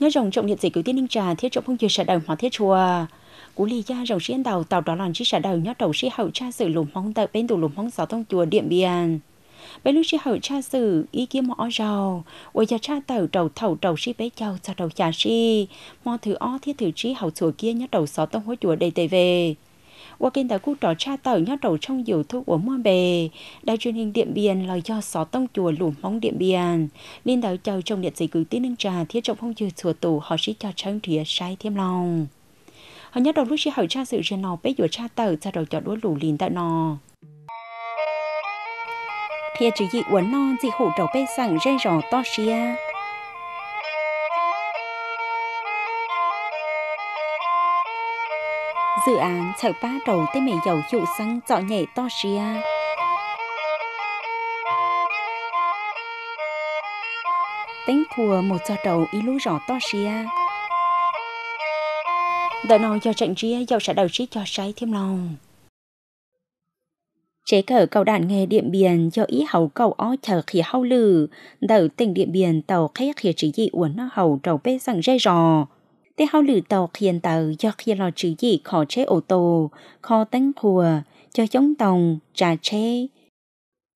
nhớ rồng trọng nhiệt dịch cứu tiên ninh trà thiết trọng phong duyệt xã đầu hóa thiết chùa cú lì gia rồng sĩ đầu tàu đó là chi xã đầu nhớ đầu sĩ hậu cha sử lùm mong tại bên tủ lùm mong sáu thông chùa điện biên bé lúc sĩ hậu cha sử ý kiến mỏ giàu ôi gia cha tàu đầu thầu đầu sĩ bé châu cho đầu trà sĩ mò thử o thiết thử trí hậu chùa kia nhớ đầu sáu thông hối chùa đầy tề về qua kênh tại khu trò cha tờ nhá đầu trong nhiều thu của mua bề đài truyền hình điện biên là do xó tông chùa lùm móng điện biên nên đào chào trong điện sĩ cứ tin nâng trà thiết trọng phong chừa sửa tủ họ sĩ cho trang thịa sai thêm lòng họ nhớ đầu lúc sĩ hỏi cha sự trên nò bé dùa cha tờ ra đầu cho đuối lù lìn tại nò thiệt chỉ dị uốn non dị khổ đầu bê sẵn rên rò to xia dự án chạy ba đầu tới mẹ dầu dụ xăng dọ nhảy to xìa. Tính thua một giò đầu ý lũ rõ to xìa. Đợi nào do trận ria dầu sẽ đầu trí cho trái thêm lòng. Chế cờ cầu đạn nghề điện biển cho ý hầu cầu ó chờ khi hau lử, đầu tỉnh điện biển tàu khách khi chỉ dị uốn nó hầu đầu bê rằng rê rò tế hao lử tàu khiên tàu do khi lo chữ gì khó chế ô tô, khó tăng khùa, cho chống tòng, trà chế.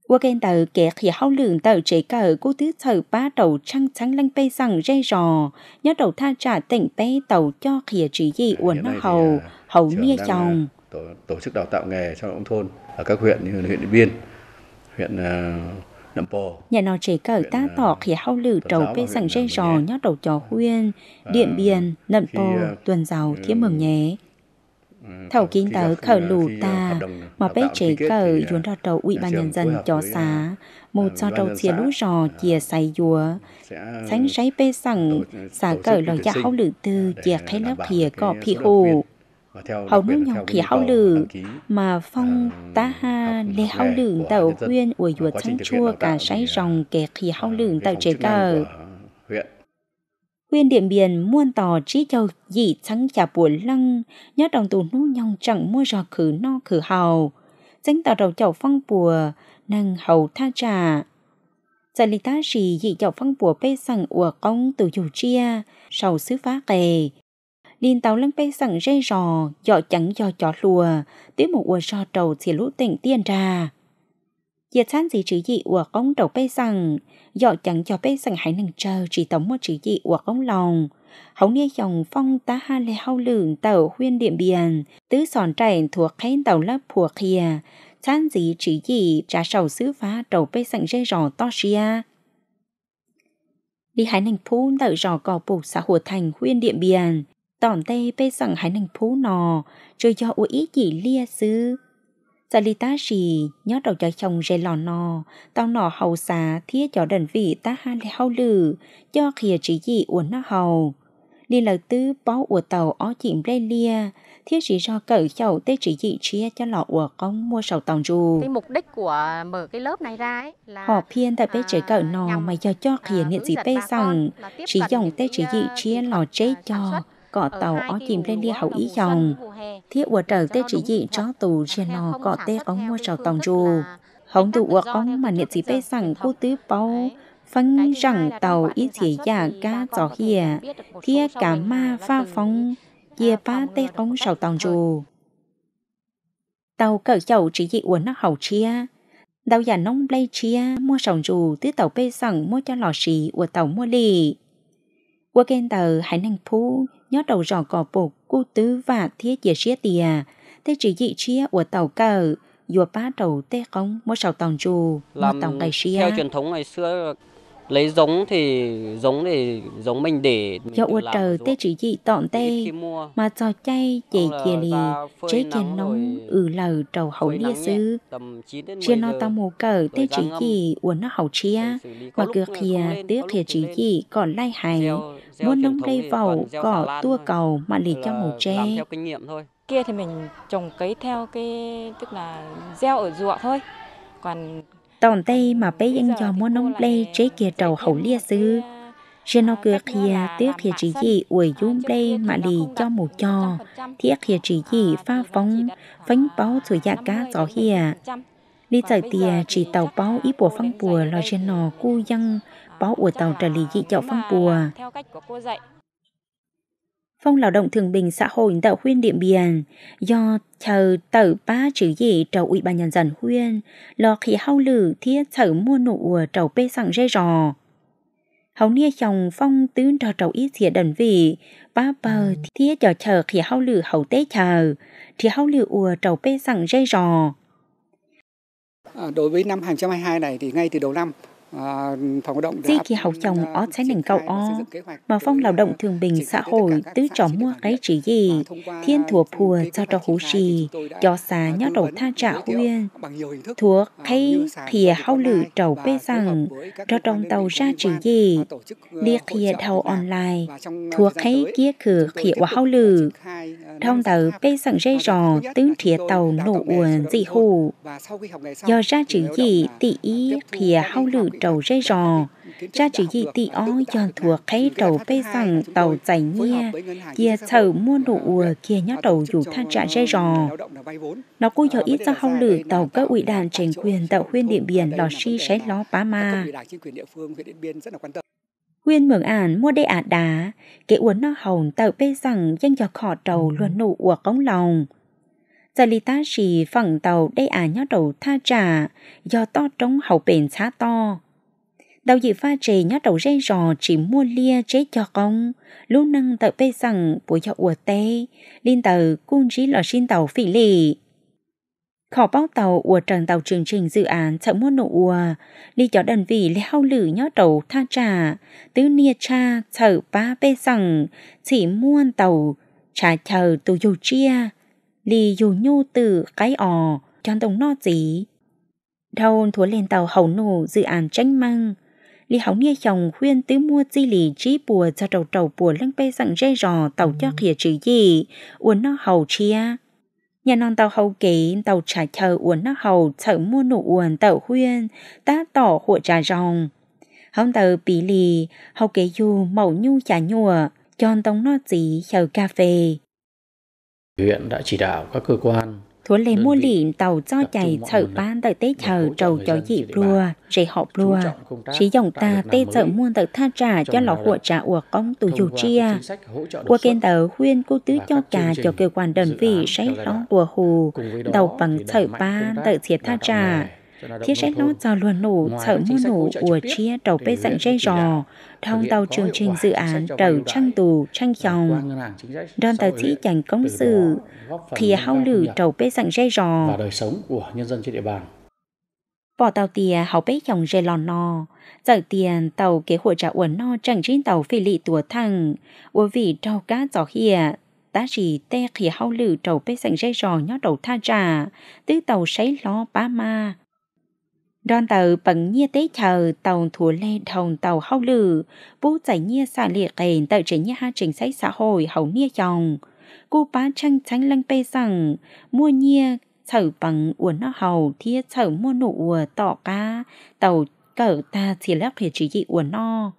Qua kênh tàu kẻ khi hao lử tàu chế cờ cô tứ thờ ba đầu trăng trắng lanh bê rằng rê rò, nhớ đầu tha trả tỉnh bê tàu cho khỉa chữ gì uốn hầu, à, hầu nia à, chồng. Tổ, tổ chức đào tạo nghề cho nông thôn ở các huyện như huyện Điện Biên, huyện uh Nhà nó chế cởi ta tỏ khi hao lử trầu bê sẵn dây rò nhót đầu chó ờ, huyên, à, điện biên, nậm bồ, ờ, tuần giàu thiếm ừ, mừng nhé. Ừ, thảo kín tớ khở ờ, lù ta, mà bê chế cởi yuốn ra trầu ủy ban nhân dân cho xá, một cho trầu chia lũ rò chia say yúa, sánh sáy bê sẵn, xá cởi lò dạ hao lử tư chia khai lắp khía cỏ phi hồ hầu nước nhỏ khi hao lử mà phong ờ, tá ha để hao lử tàu huyên ủi yuột chăn chua cả sái ròng kẻ khi ờ, hao lử tàu chế cờ huyên điện biển muôn tò trí châu dị trắng chả buồn lăng nhớ đồng tù nu nhong chẳng mua rò khử no khử hào tránh tàu đầu chậu phong bùa nâng hầu tha trà giải lý tá gì dị chậu phong bùa bê sẵn ủa công từ dù chia sầu xứ phá kề Linh tàu lăng bay sẵn dây rò, dọ chẳng giò chó lùa, tới một ua rò trầu thì lũ tỉnh tiên ra. Giờ chán gì chữ dị ua công đầu bay sẵn, dọ chẳng giò bay sẵn hãy nâng chờ chỉ tống một chữ dị ua công lòng. Hóng nia dòng phong ta ha lê hao lượng tàu huyên điện biển, tứ sòn trải thuộc khay tàu lớp phùa kia. Chán gì chữ dị trả sầu sứ phá đầu bay sẵn dây rò to xia đi hái nành phú tại rò cò bổ xã hồ thành huyện điện biên tỏm tê bê sẵn hải nành phú nò, rồi do ủ ý lia sư. Giả lì ta đầu cho chồng rê lò nò, tao nò hầu xá thiết cho đần vị ta ha lê hầu lử, cho khìa chỉ gì uốn nó hầu. Đi lời tư bó ủa tàu ó chìm rê lia, thiết chỉ do cởi chậu tê chỉ dị chia cho lọ ủa công mua sầu tòng dù. mục đích của mở cái lớp này ra là... Họ phiên tại bê chế à, cởi nò mà do cho khìa à, niệm gì bê rằng, chỉ dòng tê chỉ dị chia lò chế à, cho, có tàu ó chìm lên đi hậu ý dòng thiết của trở tê chỉ dị cho tù trên nò có tê có mua sầu tòng dù hồng tụ của ông mà nhiệt sĩ bê sẵn cô tứ bao phân rằng tàu ý chỉ giả ca gió hìa thiết cả ma pha phong chia ba tê ông sầu tòng dù tàu cỡ chậu chỉ dị uốn nó hậu chia đào giả nông lây chia mua sòng dù tứ tàu bê sẵn mua cho lò xì của tàu mua lì qua kênh tờ hải năng phú nhớ đầu rò cỏ bột, cú tứ và thiết dễ xế tìa, thế chỉ dị chia của tàu cờ ở, dù đầu tê không mỗi sầu tàu chù mà tàu ngày xia Theo truyền thống ngày xưa lấy giống thì giống thì giống mình để cho uất trở tê chỉ dị tọn tê mà cho chay chỉ chè lì chế chè nóng ừ lờ trầu hậu lia sư chia nó tao mù cờ tê chỉ dị uốn nó hậu chia mà cửa khìa tê thì à, chỉ dị còn lai hài muốn nông đây vào cỏ tua cầu mà lì cho màu tre kia thì mình trồng cấy theo cái tức là gieo ở ruộng thôi còn tổng tây mà bé dân cho mua nông lê chế kia trầu hậu lia sư trên nó cửa kia tiếc kia chỉ gì uổi dung lê mà lì cho một cho tiếc kia chỉ gì ờ, pha phóng phánh báo thổi dạ cá gió hìa đi tới tìa chỉ tàu báo ý bùa phăng bùa lo trên nó cu dân ờ, báo của tàu trở lì dị chậu phăng bùa phong lao động thường bình xã hội tạo huyên điện biên do chờ tờ ba chữ gì trầu ủy ban nhân dân huyên, lo khi hao lử thiết sở mua nụ trầu bê sẵn rê rò. Hầu nia chồng phong tướng trò trầu ít xỉa đơn vị, ba bờ thiết cho chờ khi hao lử hậu tế chờ, thì hao lử ùa trầu bê sẵn rê rò. À, đối với năm 2022 này thì ngay từ đầu năm Ờ, Di kỳ học chồng ó trái nền cầu ó, mà phong lao động thường bình xã hội tứ trò mua cái chỉ gì, thiên thùa phùa cho trò hú trì, ờ, cho xá nhớ đầu tha trả huyên, thua khay khìa hao lử trầu ờ, bê rằng, cho trong tàu ra chỉ gì, đi khi thầu online, thua khay kia khử khi quả hao lử, trong tàu bê rằng dây rò tứ khìa tàu nổ uồn dị hù, do ra chỉ gì tỷ ý khìa hao lử trầu rê rò. Cha chỉ gì tì ó dọn thua khay trầu bê rằng tàu giải nhia, dìa thở mua nụ ùa kia nhá trầu dù than trả rê rò. Nó cô dọ ít ra hông lử tàu các ủy đàn tranh quyền tạo huyên điện biển lò si xé ló bá ma. Huyên mường ản mua đê ả đá, kế uốn nó hồng tạo bê rằng danh cho khỏ trầu luôn nụ ùa cống lòng gia lý tá sĩ phẳng tàu đây à nhá đầu tha trả do to trống hậu bền xá to Đạo dị pha trì nhá đầu rên rò chỉ mua lia chế cho con. Lúc năng tờ bê rằng bố cho ủa tê. Linh tờ cung trí lò xin tàu phỉ lì. Khó báo tàu ủa trần tàu chương trình dự án sợ mua nụ ủa. đi cho đơn vị lê hao lử nhá đầu tha trà Tứ nia cha sợ ba bê rằng chỉ mua tàu trả chờ tù dù chia. Lý dù nhô từ cái ò cho tổng nó gì. Đâu thua lên tàu hầu nổ dự án tranh măng, Lý Hóng nghe chồng khuyên tứ mua di lì trí bùa cho đầu trầu bùa lăng bê sẵn rê rò tàu cho ừ. khỉa chữ gì, uốn nó hầu chia. Nhà non tàu hầu kế, tàu trả chờ uốn nó hầu sợ mua nụ uốn tàu khuyên, tá tỏ hộ trà ròng. Hóng tàu bí lì, hầu kế dù mẫu nhu trà nhùa, chọn tông nó chỉ chờ cà phê. Huyện đã chỉ đạo các cơ quan thua lê mua liền tàu cho chạy chở ban tới tế chở trầu cho dị rùa rể họ rùa chỉ dòng ta tế chở mua tới tha trả cho lọ của trả của công tù dù chia của kênh tờ khuyên cô tứ cho cả cho cơ quan đơn vị sẽ đóng của hù đầu bằng chở ban tới thiệt tha trả thiết xét nó cho luôn nổ sợ mưu nổ của chia đầu bê dặn dây rò thông tàu chương trình dự án đầu trăng tù trăng chồng đoàn tàu sĩ chẳng công sự thì hao lử đầu bê dặn dây rò và đời sống của nhân dân trên địa bàn bỏ tàu tìa hậu bế dòng dây lòn no giờ tiền tàu kế hội trả uẩn no chẳng trên tàu phi lị tùa thăng bởi vị trâu cá giỏ hìa ta rì te khi hao lử trầu bế sành dây rò nhó đầu tha trà tứ tàu sấy ló ba ma đòn tàu bằng nhia tế chờ tàu thủ lê đồng tàu hao lử vũ giải nhia xả liệt kền tàu chế nhia ha trình sách xã hội hậu nia chồng cô bá chăng tránh lăng pê rằng mua nhia thở bằng uốn nó hầu thia thở mua nụ ùa tỏ ca tàu cỡ ta thì lắp hiệt chỉ dị uốn no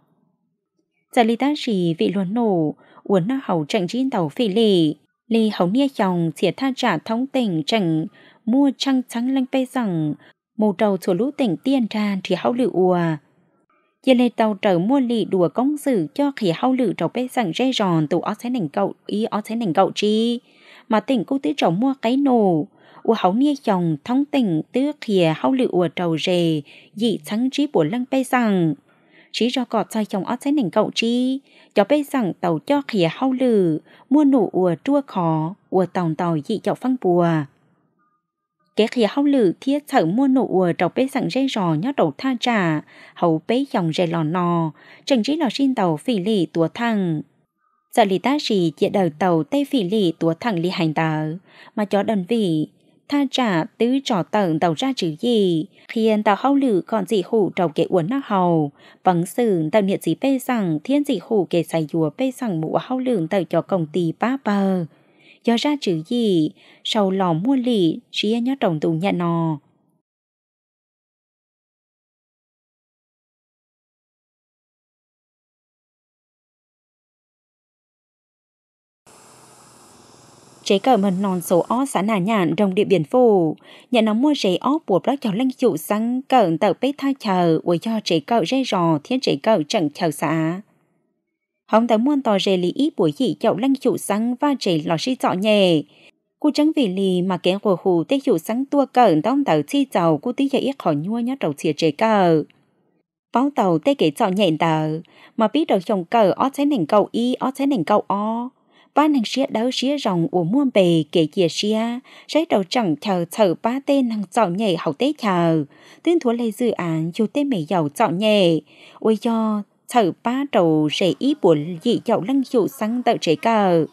giải lý ta chỉ vị luận nổ uốn nó hầu chẳng chiến tàu phi lì lì hậu nia chồng chỉ tha trả thống tình chẳng mua chăng trắng lăng pê rằng một trầu chỗ lũ tỉnh tiên ra thì hao lự ùa. Giờ lê tàu trở mua lì đùa công sự cho khỉ hao lự trầu bê rằng rê ròn tù ó sẽ nảnh cậu ý ó sẽ nảnh cậu chi. Mà tỉnh cô tứ trầu mua cái nổ. Ủa hấu nia chồng thông tỉnh tứ khỉa hao lự ùa trầu rề dị trắng trí bùa lăng bê rằng. Chỉ do cọt sai chồng ó sẽ nảnh cậu chi. Cho bê rằng tàu cho khỉa hao lự mua nổ ùa chua khó ùa tàu tàu dị chậu phăng bùa. Kế khi hậu lử thia sở mua nụ ở trọc bế sẵn dây rò nhó đầu tha trà, hậu bế dòng dây lò nò, trần chí lò xin tàu phỉ lì tùa thăng. Giờ lì ta chỉ chỉ đầu tàu tây phỉ lì tùa thẳng lì hành tờ, mà cho đơn vị, tha trả tứ trò tận tàu ra chữ gì, khiến tàu hậu lử còn dị hủ trầu kế uốn nó hầu, vắng sử tàu niệm gì bê rằng thiên dị hủ kế xài dùa bê rằng mũ hậu lử tàu cho công ty ba bờ do ra chữ gì, sầu lò mua lì, xí nhớ trồng tù nhà nò. chế cờ mình non số ó xã nà nhạn trong địa biển phủ nhà nó mua chế ó bùa bác cho lanh chủ sang cờ tờ bế tha chờ với cho chế cờ rê rò thiên chế cờ chẳng chờ xã hóng tới muôn tò rề lý ý buổi dị chậu lăng chủ sáng và rề lò sĩ chọ nhẹ. cô trắng vì lì mà kén của hù tế chủ sáng tua cờ tông tàu chi chậu cô tí dạy ít khỏi nhua nhá trầu chìa rề cờ. Báo tàu tế kể chọ nhẹ tờ, mà biết đầu chồng cờ ó cháy nền cầu y ó cháy nền cầu o. Ba nàng xía đấu xía rồng của muôn bề kể chìa xía, trái đầu chẳng chờ chờ ba tên nàng chọ nhẹ hậu tế chờ. Tuyên thua lây dự án dù tế mẹ giàu chọ nhẹ. Ôi cho, chở ba trầu rể ý buồn dị chậu lăng dụ sáng tạo trẻ cờ.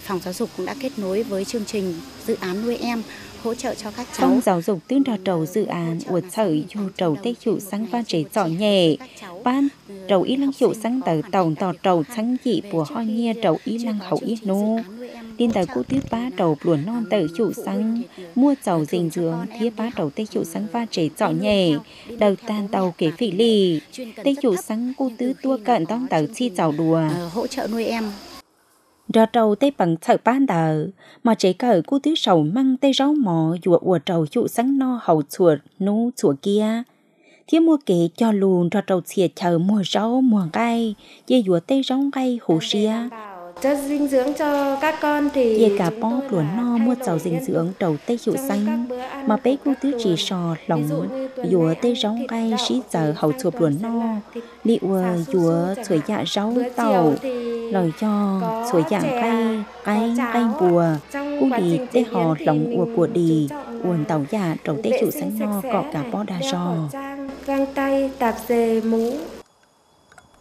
Phòng giáo dục cũng đã kết nối với chương trình dự án nuôi em hỗ trợ cho các cháu. Trong giáo dục tương đà trầu dự án của sở dù trầu tết chủ sáng văn chế rõ nhẹ, ban trầu ý lăng chủ sáng tờ tổng tò trầu sáng dị của hoa nghe trầu ý lăng hậu ít nô. Điên tờ cụ tiếp ba trầu luồn non tờ chủ sáng, mua trầu dình dưỡng thiết ba trầu tết chủ sáng văn chế rõ nhẹ, đầu tan tàu kể phỉ lì. Tết chủ sáng cụ tứ tua cận tông tờ chi trầu đùa. Ờ, hỗ trợ nuôi em Rò trâu tay bằng thợ ban đờ, mà chế cờ cú thứ sầu măng tay rau mò dùa ua trâu dụ sáng no hầu chuột nú chuột kia. Thiếu mua kể cho lùn rò trâu xìa chờ mua rau mua gai, dê dùa tay rau gai hồ xìa, chất dinh dưỡng cho các con thì về cả bó lúa no mua giàu dinh dưỡng đầu tây hiệu xanh mà bé cu tứ chỉ sò lòng dùa tây rau gai sĩ giờ hậu chuột lúa no liệu ờ, dùa chuối dạ rau tàu lời cho chuối dạ gai gai gai bùa cu đi tây hò lòng ua của đi uồn tàu dạ đầu tây hiệu xanh no cọ cả bó đa sò găng tay tạp dề mũ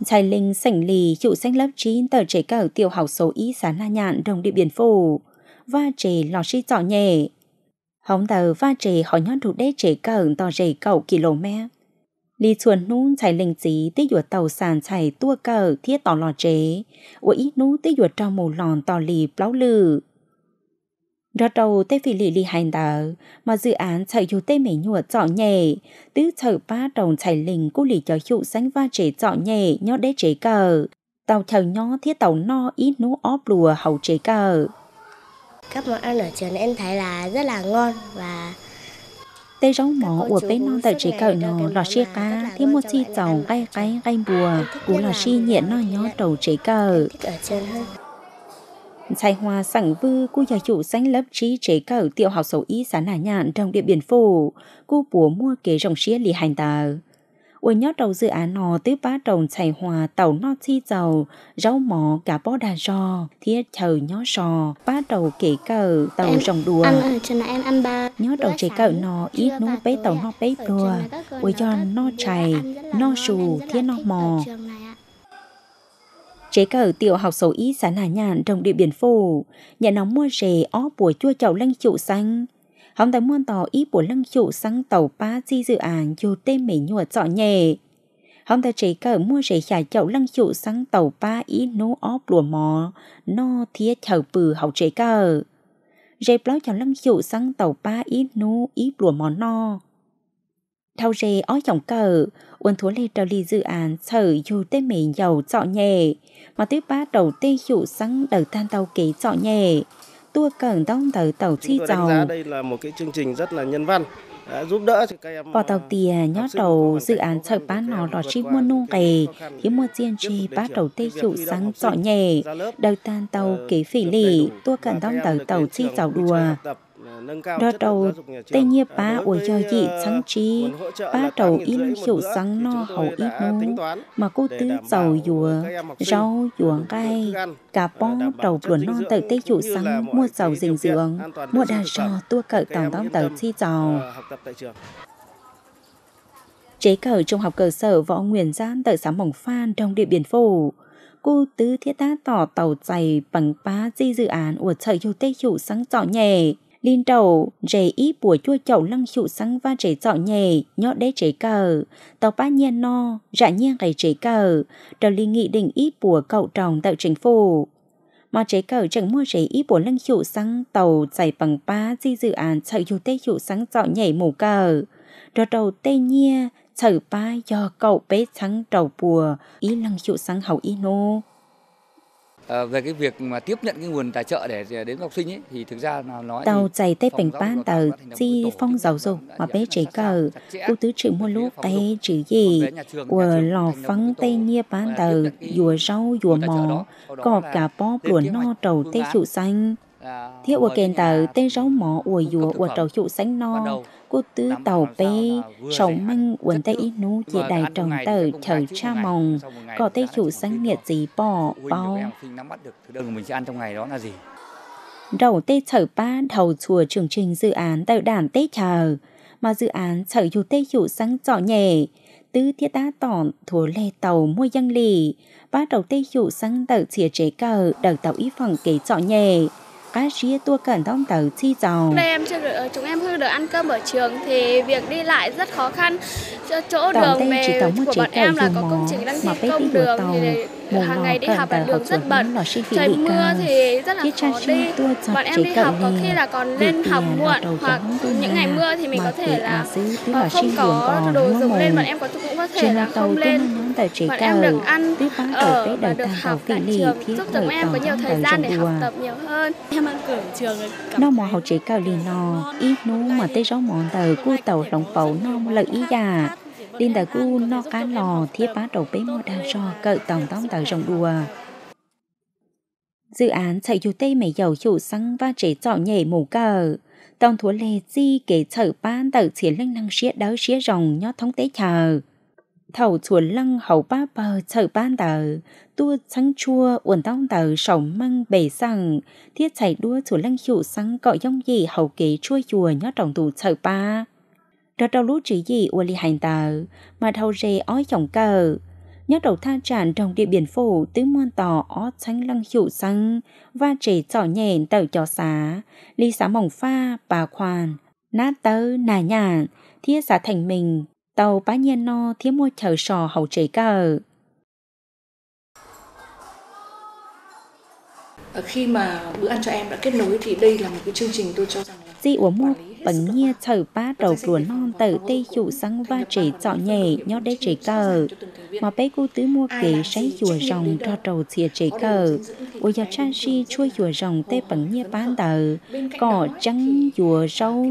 trai linh sảnh lì chịu sách lớp chín tờ chế cờ tiểu hảo số ý sán la nhạn đồng địa biển phủ và chế lò xí tỏ nhẹ hóng tờ và chế hỏi nhót thủ đế chế cờ tỏ chế cầu km lì chuồn nú chạy linh chí tí dùa tàu sàn chạy tua cờ thiết tỏ lò chế ủi nú tí dùa trao mù lòn tỏ lì pláu lử Rõ đầu tế phi lì lì hành đỡ, mà dự án chạy dù tế mấy nhùa trọ nhẹ, tứ chở ba đồng chạy lình cú lì cho hữu sánh va chế trọ nhẹ nhó đế chế cờ. Tàu chạy nhó thiết tàu no ít nú óp lùa hậu chế cờ. Các món ăn ở trường em thấy là rất là ngon và tê rong mỏ của bên non tại chỉ cờ nó là chia cá thêm một chi chồng gai gai gai bùa cũng là chi nhện nó nhó đầu chế cờ Sai hoa sẵn vư cô gia chủ sánh lớp trí chế cờ tiểu học sầu ý xã nà nhạn trong địa biển phủ, cô búa mua kế rồng xía lì hành tờ. Ôi nhớ đầu dự án nò tứ ba trồng chảy hòa tàu no chi dầu, rau mỏ cả bó đà rò, thiết chờ nhó sò, ba đầu kể cờ tàu rồng đùa. Ăn ở em ăn ba. Nhót đầu chế cờ nò ít nó bế tàu no bế đùa, ôi cho no chày, no sù, thiết no mò, Rế cờ tiểu học số ý xã nà nhàn trong địa biển phủ, nhà nóng mua rề ó bùa chua chậu lăng trụ xanh. Hóng tới muôn tỏ ý bùa lăng trụ xăng tàu ba di dự án dù tên mấy nhùa trọ nhẹ. Hóng tới rế cờ mua rề khả chậu lăng trụ xăng tàu ba ý nô ó bùa mò, no thía chầu bừ học rế cờ. Rế bao chậu lăng trụ xăng tàu ba ý nô ý bùa mò no thao rê ó dòng cờ, uốn thua lê trao ly dự án sở dù tê mì dầu dọ nhẹ, mà tuyết ba đầu tê dụ sáng đầu tan tàu kế dọ nhẹ, tua cẩn đông tàu tàu chi dầu. đây là một cái chương trình rất là nhân văn, À, giúp đỡ cho các em. Bỏ tàu tìa nhót đầu dự án sở bán nó lọt chi mua nung kề, thì mua chiên chi bắt đầu tê dụ sáng dọ nhẹ, đầu tan ờ, tàu kế phỉ lì, tua cẩn đông tàu tàu chi dầu đùa đo đầu tây nhi ba ủi cho dị sáng trí ba đầu in hiểu sáng no hầu ít nú mà cô tứ dầu dùa rau dùa gai cà bông đầu luồn non tự tây chủ sáng mua dầu dình dưỡng mua đa rò tua cỡ tổng tổng tờ chi dầu chế cờ trung học cơ sở võ nguyên gián tại xã mỏng phan trong địa biển phủ cô tứ thiết tá tỏ tàu dày bằng ba di dự án của trời yêu tây chủ sáng rõ nhẹ Linh đầu, rể ý bùa chua chậu lăng chịu sáng và rể dọ nhè nhọ đế rể cờ. Tàu ba nhiên no, rạ nhiên gầy rể cờ. Đầu Linh nghị định ý bùa cậu tròn tạo chính phủ mà chế cờ chẳng mua chế ý bùa lăng hiệu sáng tàu giải bằng ba di dự án sở hữu tê hiệu sáng dọ nhảy mù cờ. rồi đầu tê nhia, sở ba do cậu bé sáng đầu bùa, ý lăng hiệu sáng hậu ý nô. Ờ, về cái việc mà tiếp nhận cái nguồn tài trợ để đến học sinh ấy thì thực ra là nói tàu chạy tây bình ban tờ chi phong giáo dục mà bé chỉ cờ cô tứ chữ một lúc tay chỉ gì của lò phăng tây nia ban tờ dùa rau dùa mò có cả bó buồn no trầu tây chịu xanh Thiếu ở kênh tờ tên rau mỏ ủa dùa ủa trầu chủ sánh non cô tứ tàu bê, sống măng quần tay ít nú dịa đài tròn tờ trở cha mòng, có tay chủ sánh nghiệt gì bỏ bao. Mình sẽ ăn trong ngày đó là gì? Đầu tê chở ba đầu chùa chương trình dự án tờ đàn tê chờ, mà dự án chở dù tê chủ sáng rõ nhẹ, tứ thiết đá tỏn thua lê tàu mua dân lì, ba đầu tê chủ sáng tờ chìa chế cờ đầu tàu ý phẳng kế rõ nhẹ các chia tua cẩn thông tàu chi giàu. Đây em chưa được, ờ, chúng em chưa được ăn cơm ở trường thì việc đi lại rất khó khăn chỗ tàu đây chỉ tàu mất chế cầu dùng mò mà bé bị của tàu mồ lò cẩn tờ học rất bẩn là chi phí bị cao chiếc trang trí tua giọt chế cầu này vì tiền là đầu hoặc những ngày mưa thì mình có thể là không có đồ dùng lên bọn em có cũng có thể là không lên tờ chế cầu được ăn ở và được học tại trường giúp chúng em có nhiều thời gian để học tập nhiều hơn em ăn cửa trường nó mò học chế cầu lì nò ít nú mà tê gió mòn tờ cu tàu rồng bầu nó lợi ý già Linh tờ cu no cá lò thiết bá đầu bế mua đào cho cỡ tổng tông tờ rồng đùa. Dự án chạy dù tây mày dầu chủ xăng và chế trọ nhảy mù cờ. Tổng thua lề di kể chở ban tờ chiến lăng năng xế đáo xế rồng nhó thống tế chờ. Thầu chuồn lăng hậu ba bờ chở ban tờ, tua trắng chua uẩn tông tờ sầu măng bể rằng, thiết chạy đua chuồn lăng hiệu xăng cọ dông dị hậu kế chua chùa nhó trọng tù chở ba đó đâu lú chỉ gì của lì hành tờ, mà thâu rê ói chồng cờ. Nhớ đầu tha tràn trong địa biển phủ tứ muôn tỏ ó tránh lăng hiệu xăng, và trề trỏ nhện tờ cho xá, lì xá mỏng pha, bà khoan, nát tớ, nà nhàn, thiết xá thành mình, tàu bá nhiên no thiết mua chờ sò hậu trề cờ. Ờ, khi mà bữa ăn cho em đã kết nối thì đây là một cái chương trình tôi cho rằng là... Dị uống mua bấn nhia thở ba đầu luồn non tử tê dụ sáng và trị trọ nhẹ nhó đế trị cờ mà bé cô tứ mua kế sấy chùa rồng cho đầu thìa trị cờ ôi giờ chan si chua chùa rồng tê bấn nhia bán tử cỏ trắng chùa râu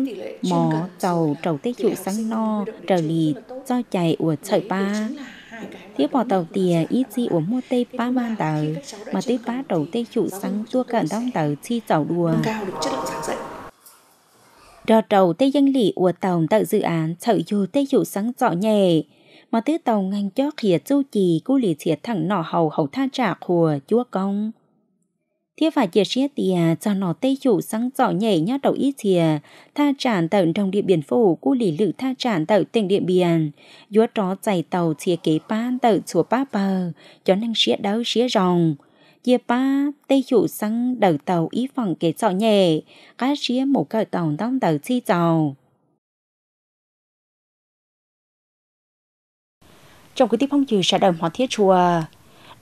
mỏ tàu trầu tê dụ sáng no trở lì do chạy của thở ba tiếp bỏ tàu tìa ít gì uống mua tê ba man tờ mà tê ba đầu tê chủ sáng tua cận đông tờ chi chảo đùa Đo đầu tây dân lý của tàu tạo dự án chở dù tây dụ sáng rõ nhẹ. Mà tứ tàu ngành cho khía châu trì cú lý thiệt thẳng nọ hầu hầu tha trả của chúa công. Thế phải chia sẻ tìa cho nó tây dụ sáng rõ nhẹ nhá đầu ít thìa, tha tràn tận trong địa biển phủ cú lý lự tha tràn tận tỉnh địa biển. Chúa tró chạy tàu chia kế bán tận chùa ba bờ, cho năng xế đấu xế rồng chia ba tay chủ sang đầu tàu ý phòng kế trọ nhẹ cá chia một cờ tàu đông tàu chi tàu trong cái tiếp phong chữ sẽ đồng họ thiết chùa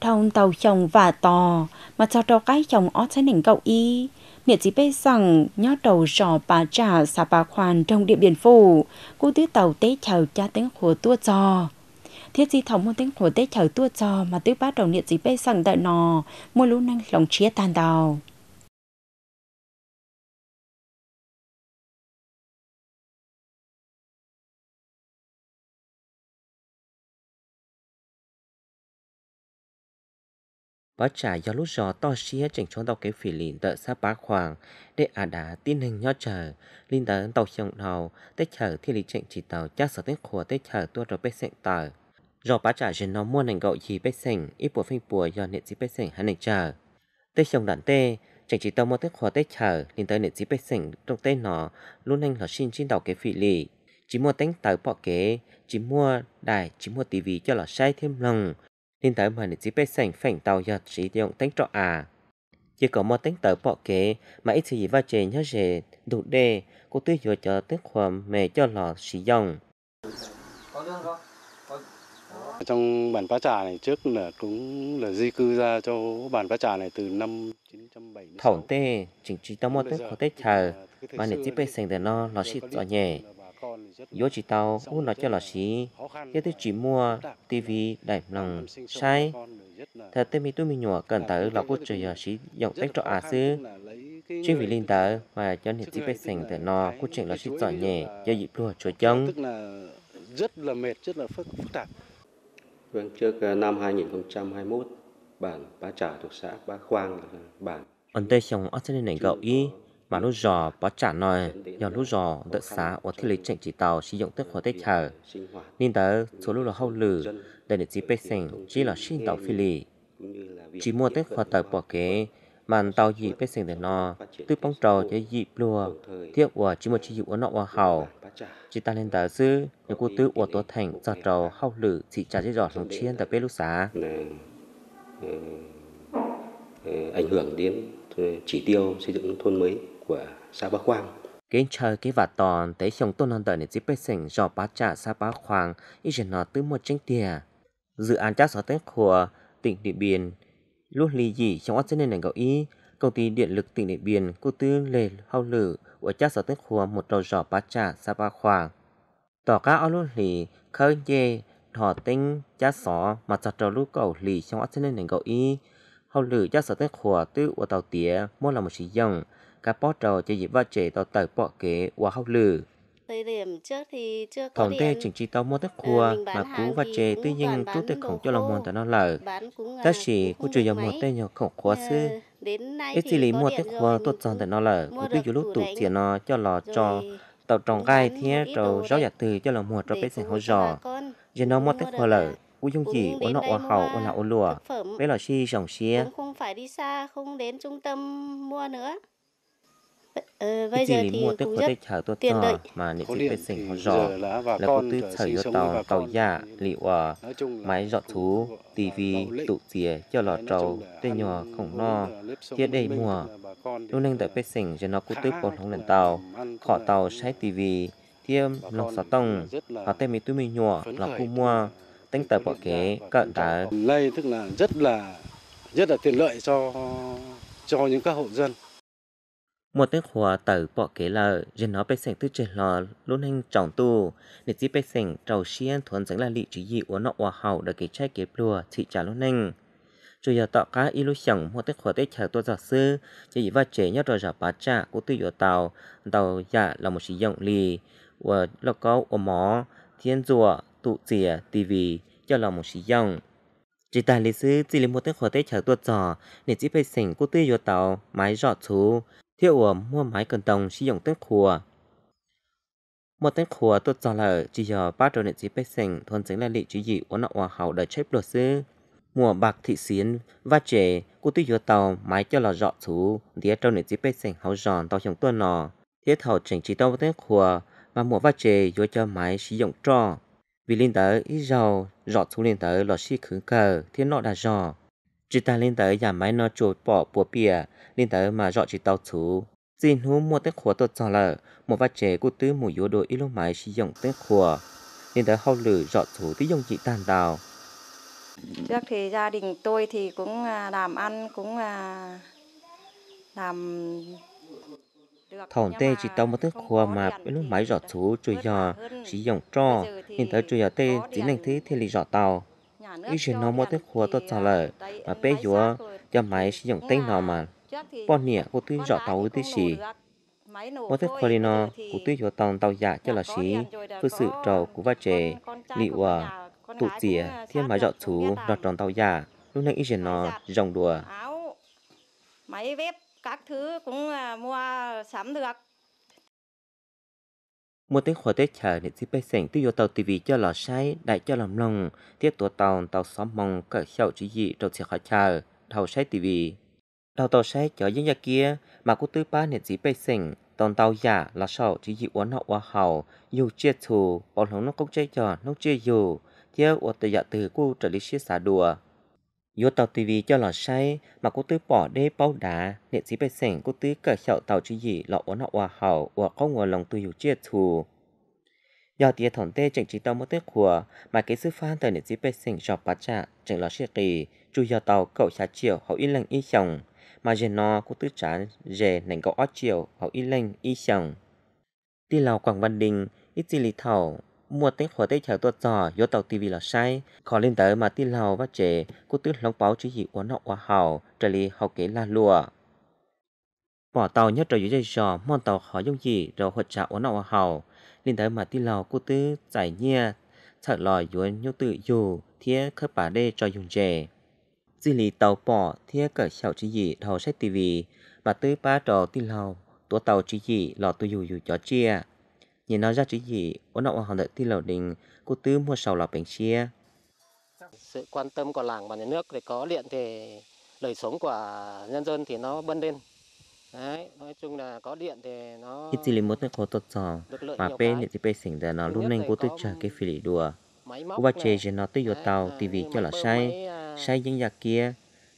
thông tàu chồng và tò mà cho tàu cái chồng ó trái nỉnh cậu y miệng chỉ bê rằng nhó đầu rò bà trả xà bà khoan trong địa biển phủ cô tuyết tàu tế chào cha tiếng khổ tua trò thiết di thống môn tính hồ tết chở tua trò mà tư bát đầu niệm gì bê sẵn đợi nò mua lũ năng lòng chia tàn đào bá trả do lúc gió to xía chỉnh cho tàu cái phỉ lìn tợ sát bá khoảng để à đá tin hình nho chờ linh tấn tàu chồng đầu tết chờ thì lý chỉnh chỉ tàu chắc sở tết khổ tết chờ tua rồi bê sẹn tàu rồi bá trả trên nó mua hành gậu chi bếch sảnh ít bùa phanh bùa do nệ chi bếch sảnh hắn nành chờ tê chồng đàn tê chẳng chỉ tao mua tết khó tết chờ nên tới nệ chi bếch sảnh trong tê nó luôn anh nó xin trên đầu cái phỉ lì chỉ mua tánh tới bỏ kế chỉ mua đài chỉ mua tivi cho lọ sai thêm lần nên tới mà nệ chi bếch sảnh phảnh tàu giật chỉ dùng tánh trọ à chỉ có mua tính tới bỏ kế mà ít gì va chè nhớ rề đủ đề cô tư dựa cho tết khoa mẹ cho lọ sử dụng có lương không trong bản pá trà này trước là cũng là di cư ra cho bản pá trà này từ năm 1970. Thổng tê, chính trị tao môn tết có tết thờ, mà nè tiếp bê sành đờ nó, nó xịt rõ nhẹ. Vô chỉ tao, u nó cho lọ xí, cho tới chỉ mua, tivi, đại lòng, sai. Thật tê mi tu mi nhỏ cần tớ lọ cốt trời lọ xí dòng tách trọ à sư. Chuyên vị linh tớ, mà cho nè tiếp bê sành đờ nó, cốt trời lọ xịt rõ nhẹ, cho dịp lùa chúa chông. Tức là rất là mệt, rất là phức, phức tạp. Vâng, trước ờ, năm 2021, bản Bá Trả thuộc xã Bá Khoang là bản. Ấn tê xong ở trên này gạo y, mà lúc giò Bá Trả nói, do lúc giò đất xã ở thiết lý trịnh chỉ tàu sử dụng tức hồ tết chờ. Ờ, Nên tớ, số lúc là hậu lử, để được chỉ bế sinh, chỉ là sinh tàu phi lì. Chỉ mua tết hồ tờ bỏ kế, màn tàu sinh tư tư trò trò lùa thiết của của một nọ và chỉ chỉ ta lên những cô thành giọt lử chiên tại มันเตาหยีไปเสียงแต่นอตื้อป้องจอจะหยีบลัวเทียบว่าชิมชิยุอันนอว่าเห่าจิตาเลนตาซื้อยังกูตื้ออวดตัวแทงจัดเราเข้าหรือสีจ่าจะหยอดลงเชียนแต่เป็นลูกสา ảnh hưởng đến chỉ tiêu xây dựng nông thôn mới của xã Bắc Quang. Kiến chờ cái vạt tòn tới chồng tôn hòn đời để giúp bách sảnh do bá trả xã Bá Quang, ý chỉ nó từ một tranh tìa. Dự án chắc sở tên của tỉnh Điện Biên, lúc lì dị trong át nên cầu ý công ty điện lực tỉnh điện biên cô tư lề hao lử ở chắc sở tết khua một đầu giỏ bát trà sa ba khoa tỏ cá ở lúc lì khơi dê thọ tinh chắc sở mà chặt đầu lúc cầu lì trong át nên cầu ý hao lử chắc sở tết khua tư ở tàu tía mua là một sĩ dòng cá bó trầu chỉ dịp va trẻ tàu tàu bỏ kế và hao lử trước thì chưa Tổng tê chỉnh chỉ tao mua tất ờ, khua mà cú và chê tuy nhiên chú tê không cho lòng mòn tao nó lở. Ta chỉ cú chơi dòng một tê nhỏ khổng khóa sư. Ít chỉ lý mua tất khua tốt dòng tại nó lở. Cú tuy dù lúc tụ chìa nó cho lò cho tàu tròn gai thế trầu rõ giả từ cho lòng mùa cho bế sinh hỗ giò. Giờ nó mua tất khua lở. Cú dung chỉ ổn nọ ổn khẩu ổn là ổn lùa. Bé lò chi dòng xia. Không phải đi xa không đến trung tâm mua nữa. Ờ, bây giờ thì cũng rất tiện lợi mà những cái sinh hoạt rõ là có tư sở yếu tàu cầu giả liệu ở máy dọn thú tivi tụ tìa cho lò trầu tê nhỏ không no tiết đây mùa lúc nên tại bếp sinh cho nó cú tức bóng thống lần tàu khỏi tàu sách tivi thêm lòng xó tông và tê mì tui mì nhỏ là khu mua tính tờ bỏ kế cận đá lây tức là rất là rất là tiện lợi cho cho những các hộ dân một tên hòa tử bỏ kế là dân nó bế sảnh tư trên lò luôn hình trọng tu, nịt gì bế sảnh trầu xiên thuần dẫn là lị chỉ dị uống nọ hòa hậu đã kế trái kế lùa thị trả luôn hình chủ yếu tạo cá ilu chẳng một tên hòa tế chờ tôi giả sư chỉ dị và chế nhất rồi giả bá trả của tư yếu tàu tàu giả là một sử dụng lì và lọc có ổ mó thiên rùa tụ chìa tivi cho là một sử dụng chỉ tại lý sư chỉ là một tên hòa tế chờ tôi giỏ nịt dì bế sảnh của tư yếu tàu mái rõ chú hiệu mua máy cần tông sử dụng tên khùa. Một tên khùa tốt cho là chỉ giờ ba trò nền chí bếch sành thôn dính là lị chú dị ổn nọ hòa hảo đời chép luật sư. Mùa bạc thị xuyến và trẻ của tư dừa tàu máy cho là rõ chú đĩa trò nền chí bếch sành hảo giòn tàu trong tuần nọ. Thế thảo chỉnh trí tông tên khùa và mùa và trẻ dùa cho máy sử dụng trò. Vì linh tới ít giàu rõ chú linh tới là sĩ khứ cờ thiên nọ đã rõ chỉ ta lên tới nhà máy nó chuột bỏ bùa bìa lên tới mà dọ chỉ tàu chú xin hú mua tết khóa tốt cho lờ một vật chế của tứ mùi yếu đôi ít lúc máy sử dụng tết khóa nên tới hậu lử dọ chú tí dùng chị tàn tàu trước thì gia đình tôi thì cũng à, làm ăn cũng à, làm thỏng tê chỉ tàu một thức khua mà bên lúc máy giọt chú chui giò sử dụng cho nhìn tới chui giò tê chỉ nên thế thì lì giọt tàu như chuyện nó mua thức khóa tôi trả à, lời mà bé dùa cho máy sử dụng tên nó mà bọn nhẹ cô tuy rõ tàu tí xì mua thức khóa đi nó cô tuy dùa tàu tàu giả cho là xí cứ sự trầu của va trẻ liệu à tụ tỉa thiên máy dọ chú đọt tròn tàu giả lúc nãy chuyện nó rồng đùa máy vép các thứ cũng à, mua sắm được một tiếng khóa tết chờ để dịp bay sảnh tiêu tàu tivi cho lò sai đại cho làm lòng tiếp tổ tàu tàu xóm mong cả hiệu chỉ dị trong xe khó chờ tàu sai tivi đầu tàu sai cho dân nhà kia mà cô tư ba nền dịp bay sảnh tàu tàu giả là sợ chỉ dị uốn hậu hoa hậu dù chia thù bọn hắn nó công chơi trò nó chia dù chia uốn tự dạ từ cô trở lý chia xả đùa Yo tàu TV cho lò say mà cô tư bỏ đê bao đá, điện sĩ bệ sảnh cô tư cởi khẹo tàu chú gì lọ ổn họ hòa hảo và không ngồi lòng tư hiểu chia thù. Do tía thổn tê chẳng trí tàu mất tức hùa mà cái sư phan tờ điện sĩ bệ sảnh dọc bá trạ chẳng lò xe kỳ, chú yo tàu cậu xa chiều hậu y lệnh y chồng, mà dền no cô tư trả dề nành cậu ót chiều hậu y lệnh y chồng. Ti lào Quảng Văn Đình, ít gì lì thảo, mua tính khổ tên chờ tuột giò vô tàu tivi là sai khó lên tới mà tin lào và chế, cô tư lòng báo chỉ gì uống nọ quá hào trở lì hào kế là lùa bỏ tàu nhất rồi dưới dây giò mòn tàu khó dung gì rồi hột trả uống nọ quá hào lên tới mà tin lào cô tư giải nhia sợ lòi yuan nhu tự dù thiết khớp bà đê cho dùng trẻ dư lý tàu bỏ thiết cỡ xảo chỉ gì thầu sách tivi bà tư ba trò tin lào tua tàu chỉ gì lò tu dù dù cho chia nhìn nó ra trí dị ổn động hoàn đợi ti lầu đình cô tứ mua sầu lọc bánh chia sự quan tâm của làng và nhà nước để có điện thì đời sống của nhân dân thì nó bân lên Đấy, nói chung là có điện thì nó ít gì lấy mất nước hồ tốt giò mà bên thì bên sỉnh là nó luôn nên cô tôi chờ cái phi lý đùa cô bác chế nó tới vô tàu à, tivi cho là say à. say những nhà kia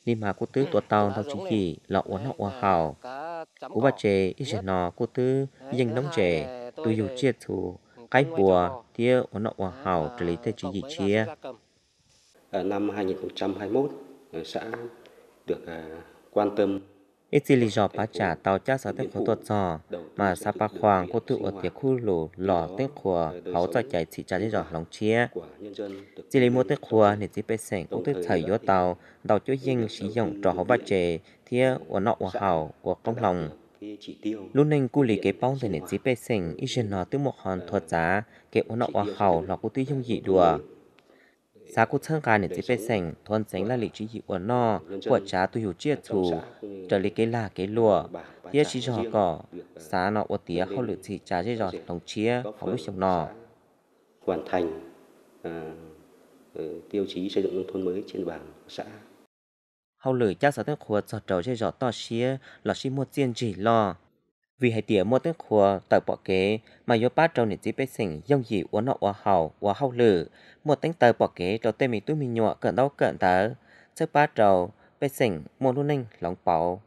đi mà cô tứ ừ, tua tàu tao chính kỳ lọ uống họ hoa hào à, cô bác chế ít nó cô tứ dân nóng chế tu yêu chia thu cái bùa tia ổn nọ hòa hảo trở lấy thế chính gì chia ở năm 2021 xã được à, quan tâm ít gì lý do bà trả tàu cha sở tết khổ tuột giò mà sa bà hoàng cô tự ở tiệc khu lù lò tết khùa hấu cho chạy chỉ trả lý do lòng chia chỉ lý mua tết khùa nên chỉ bê sảnh cũng tết thầy vô tàu tàu chú dinh sử dụng trò hấu bà trề thia của nọ của hảo của công lòng lúc nên cô lấy cái bao thì nền chỉ bê sinh ít trên nó tới một hòn thuật giá cái ôn nọ hoa hậu là cô tuy không dị đùa xa cô thân cả nền chỉ bê sinh thuần sánh là lì chỉ dị ôn nọ quả trá tôi hiểu chia thù trở lì cái là cái lùa tia chỉ rõ cỏ xa nọ ô tía không lựa chỉ trá dây rõ đồng chia không biết chồng nọ hoàn thành à, ờ, tiêu chí xây dựng nông thôn mới trên bàn xã hầu lử cha sáu tiếng khua cho trầu chơi rõ to xía là xí mua tiền chỉ lo vì hai tía mua tiếng khua tại bỏ kế mà yo ba trầu nị chỉ bé sỉnh dông gì uốn nọ uốn hầu uốn hầu lử mua tính tờ bỏ kế trầu tên mình túi mình nhọ cận đau cận tớ chơi ba trầu bé sỉnh mua luôn ninh lòng bảo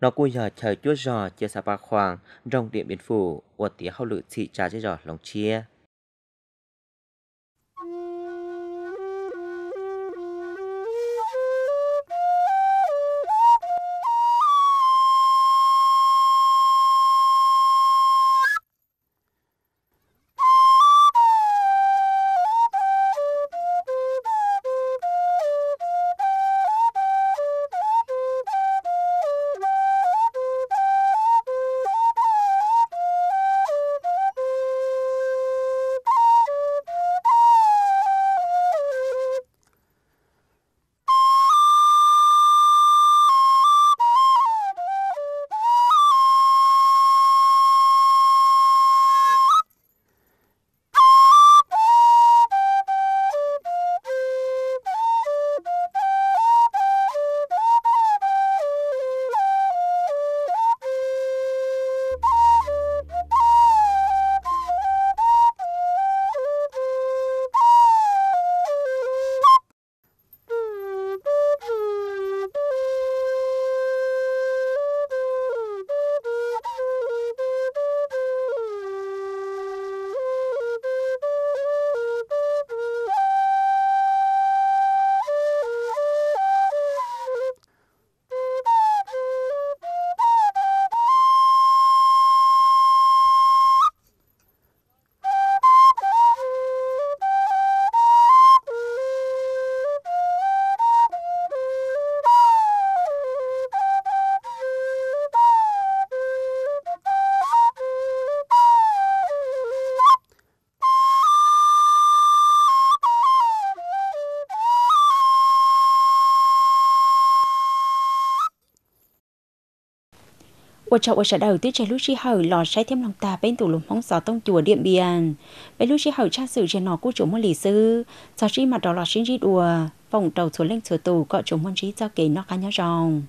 nó cua giờ trời chúa giò chia xa ba khoang trong điện biên phủ uốn tía hầu lử chỉ trà chơi rõ lòng chia Ở trong ở xã đầu tiết trẻ lúc chi hở lò trái thêm lòng ta bên tủ lùm hóng gió tông chùa điện biển. Bên lúc chi hở cha sử trên nó của chủ môn lì sư. Gió chi mặt đó lò xin chi đùa. Vòng đầu xuống lên sửa tù có chủ môn trí cho kế nó khá nhớ ròng.